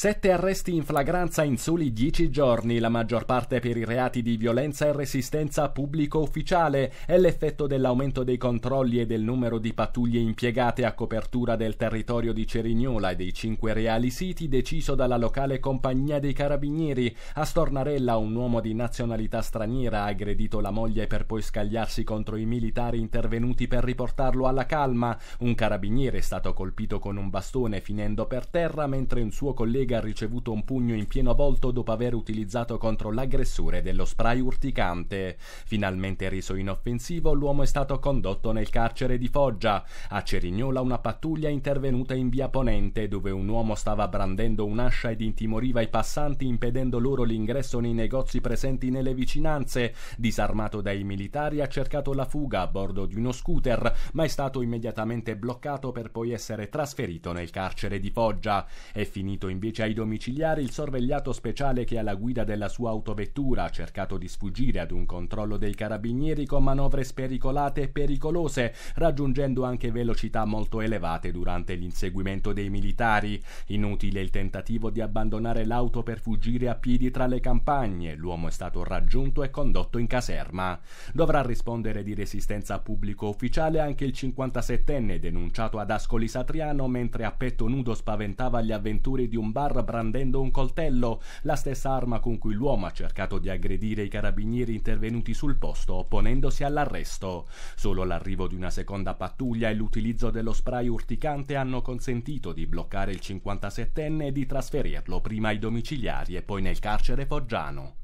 Sette arresti in flagranza in soli dieci giorni, la maggior parte per i reati di violenza e resistenza pubblico ufficiale, è l'effetto dell'aumento dei controlli e del numero di pattuglie impiegate a copertura del territorio di Cerignola e dei cinque reali siti deciso dalla locale compagnia dei carabinieri. A Stornarella un uomo di nazionalità straniera ha aggredito la moglie per poi scagliarsi contro i militari intervenuti per riportarlo alla calma. Un carabiniere è stato colpito con un bastone finendo per terra mentre un suo collega collega ha ricevuto un pugno in pieno volto dopo aver utilizzato contro l'aggressore dello spray urticante. Finalmente reso inoffensivo, l'uomo è stato condotto nel carcere di Foggia. A Cerignola una pattuglia è intervenuta in via Ponente, dove un uomo stava brandendo un'ascia ed intimoriva i passanti impedendo loro l'ingresso nei negozi presenti nelle vicinanze. Disarmato dai militari ha cercato la fuga a bordo di uno scooter, ma è stato immediatamente bloccato per poi essere trasferito nel carcere di Foggia. È finito invece complice ai domiciliari il sorvegliato speciale che alla guida della sua autovettura ha cercato di sfuggire ad un controllo dei carabinieri con manovre spericolate e pericolose, raggiungendo anche velocità molto elevate durante l'inseguimento dei militari. Inutile il tentativo di abbandonare l'auto per fuggire a piedi tra le campagne, l'uomo è stato raggiunto e condotto in caserma. Dovrà rispondere di resistenza pubblico ufficiale anche il 57enne denunciato ad Ascoli Satriano mentre a petto nudo spaventava gli avventuri di un bar bar brandendo un coltello, la stessa arma con cui l'uomo ha cercato di aggredire i carabinieri intervenuti sul posto, opponendosi all'arresto. Solo l'arrivo di una seconda pattuglia e l'utilizzo dello spray urticante hanno consentito di bloccare il 57enne e di trasferirlo prima ai domiciliari e poi nel carcere foggiano.